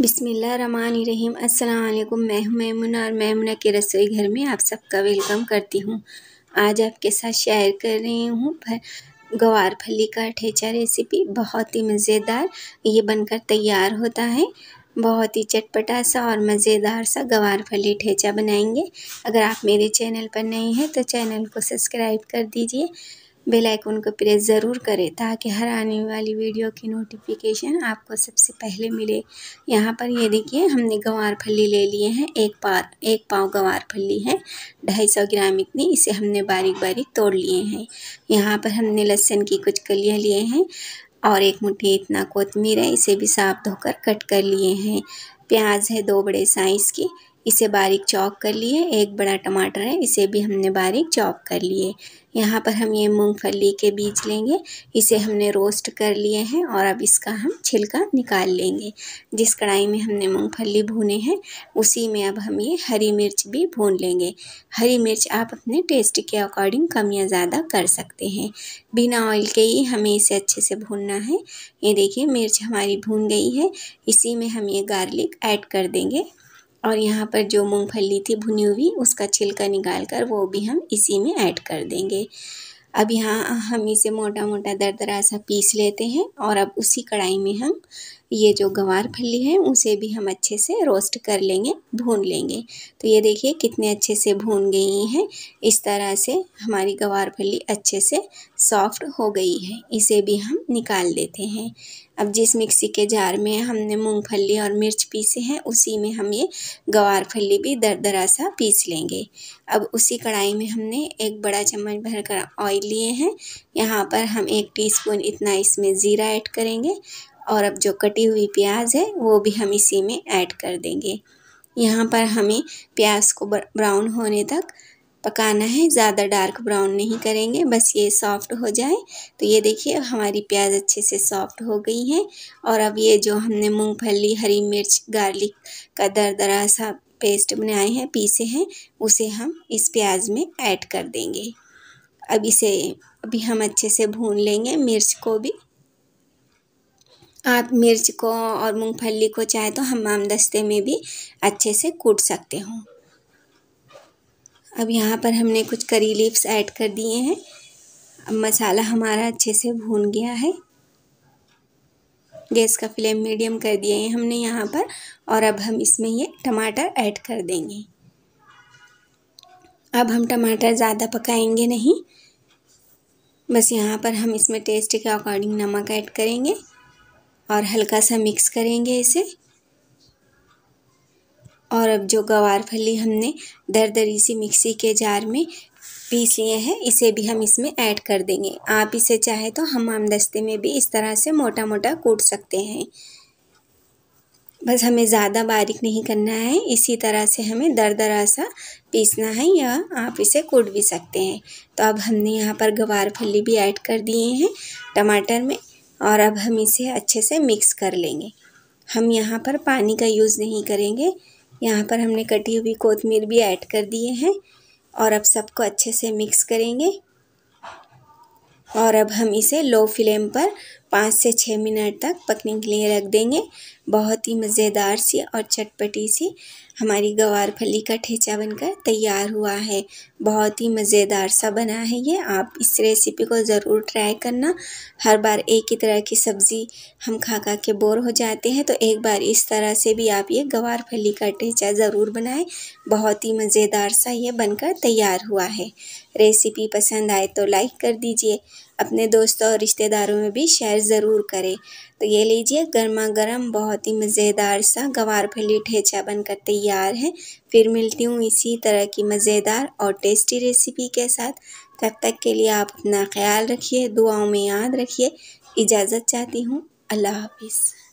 बिसमीम् अल्लाम मैं हूं मैमुना और मैमुना के रसोई घर में आप सबका वेलकम करती हूं आज आपके साथ शेयर कर रही हूं गवार फली का ठेचा रेसिपी बहुत ही मज़ेदार ये बनकर तैयार होता है बहुत ही चटपटा सा और मज़ेदार सा गवार फली ठेचा बनाएंगे अगर आप मेरे चैनल पर नहीं हैं तो चैनल को सब्सक्राइब कर दीजिए बेल आइकन को प्रेस ज़रूर करें ताकि हर आने वाली वीडियो की नोटिफिकेशन आपको सबसे पहले मिले यहाँ पर ये देखिए हमने गंवार फली ले लिए हैं एक पार एक पाव गंवार फली है ढाई सौ ग्राम इतनी इसे हमने बारीक बारीक तोड़ लिए हैं यहाँ पर हमने लहसुन की कुछ कलियाँ लिए हैं और एक मुठ्ठी इतना कोतमीर है इसे भी साफ धोकर कट कर लिए हैं प्याज है दो बड़े साइज़ की इसे बारीक चॉप कर लिए एक बड़ा टमाटर है इसे भी हमने बारीक चॉप कर लिए यहाँ पर हम ये मूंगफली के बीज लेंगे इसे हमने रोस्ट कर लिए हैं और अब इसका हम छिलका निकाल लेंगे जिस कढ़ाई में हमने मूंगफली भुने हैं उसी में अब हम ये हरी मिर्च भी भून लेंगे हरी मिर्च आप अपने टेस्ट के अकॉर्डिंग कम या ज़्यादा कर सकते हैं बिना ऑयल के ही हमें इसे अच्छे से भूनना है ये देखिए मिर्च हमारी भून गई है इसी में हम ये गार्लिक ऐड कर देंगे और यहाँ पर जो मूंगफली थी भुनी हुई उसका छिलका निकाल कर वो भी हम इसी में ऐड कर देंगे अब यहाँ हम इसे मोटा मोटा दरदरा सा पीस लेते हैं और अब उसी कढ़ाई में हम ये जो गवार फली है उसे भी हम अच्छे से रोस्ट कर लेंगे भून लेंगे तो ये देखिए कितने अच्छे से भून गई हैं इस तरह से हमारी गवार फली अच्छे से सॉफ्ट हो गई है इसे भी हम निकाल देते हैं अब जिस मिक्सी के जार में हमने मूंगफली और मिर्च पीसे हैं उसी में हम ये गवार फली भी दर दरा सा पीस लेंगे अब उसी कढ़ाई में हमने एक बड़ा चम्मच भर कर ऑयल लिए हैं यहाँ पर हम एक टीस्पून इतना इसमें ज़ीरा ऐड करेंगे और अब जो कटी हुई प्याज है वो भी हम इसी में ऐड कर देंगे यहाँ पर हमें प्याज को ब्राउन होने तक पकाना है ज़्यादा डार्क ब्राउन नहीं करेंगे बस ये सॉफ्ट हो जाए तो ये देखिए हमारी प्याज अच्छे से सॉफ्ट हो गई है और अब ये जो हमने मूंगफली हरी मिर्च गार्लिक का दरदरा सा पेस्ट बनाए हैं पीसे हैं उसे हम इस प्याज में ऐड कर देंगे अब इसे अभी हम अच्छे से भून लेंगे मिर्च को भी आप मिर्च को और मूंगफली को चाहे तो हमाम दस्ते में भी अच्छे से कूट सकते हो अब यहाँ पर हमने कुछ करी लीव्स ऐड कर दिए हैं अब मसाला हमारा अच्छे से भून गया है गैस का फ्लेम मीडियम कर दिए हैं हमने यहाँ पर और अब हम इसमें ये टमाटर ऐड कर देंगे अब हम टमाटर ज़्यादा पकाएंगे नहीं बस यहाँ पर हम इसमें टेस्ट के अकॉर्डिंग नमक ऐड करेंगे और हल्का सा मिक्स करेंगे इसे और अब जो गवार फली हमने दर दरी सी मिक्सी के जार में पीस लिए हैं इसे भी हम इसमें ऐड कर देंगे आप इसे चाहे तो हम आमदस्ते में भी इस तरह से मोटा मोटा कूट सकते हैं बस हमें ज़्यादा बारीक नहीं करना है इसी तरह से हमें दर दरा सा पीसना है या आप इसे कूट भी सकते हैं तो अब हमने यहाँ पर गवार फली भी ऐड कर दिए हैं टमाटर में और अब हम इसे अच्छे से मिक्स कर लेंगे हम यहाँ पर पानी का यूज़ नहीं करेंगे यहाँ पर हमने कटी हुई कोतमीर भी ऐड कर दिए हैं और अब सबको अच्छे से मिक्स करेंगे और अब हम इसे लो फ्लेम पर पाँच से छः मिनट तक पकने के लिए रख देंगे बहुत ही मज़ेदार सी और चटपटी सी हमारी गवार फली का ठेचा बनकर तैयार हुआ है बहुत ही मज़ेदार सा बना है ये आप इस रेसिपी को ज़रूर ट्राई करना हर बार एक ही तरह की सब्ज़ी हम खा खा के बोर हो जाते हैं तो एक बार इस तरह से भी आप ये गवार फली का ठेचा ज़रूर बनाएं बहुत ही मज़ेदार सा ये बनकर तैयार हुआ है रेसिपी पसंद आए तो लाइक कर दीजिए अपने दोस्तों और रिश्तेदारों में भी शेयर ज़रूर करें तो ये लीजिए गर्मा गर्म बहुत ही मज़ेदार सा गवार फली ठेचा बनकर तैयार है फिर मिलती हूँ इसी तरह की मज़ेदार और टेस्टी रेसिपी के साथ तब तक के लिए आप अपना ख्याल रखिए दुआओं में याद रखिए इजाज़त चाहती हूँ अल्लाह हाफिज़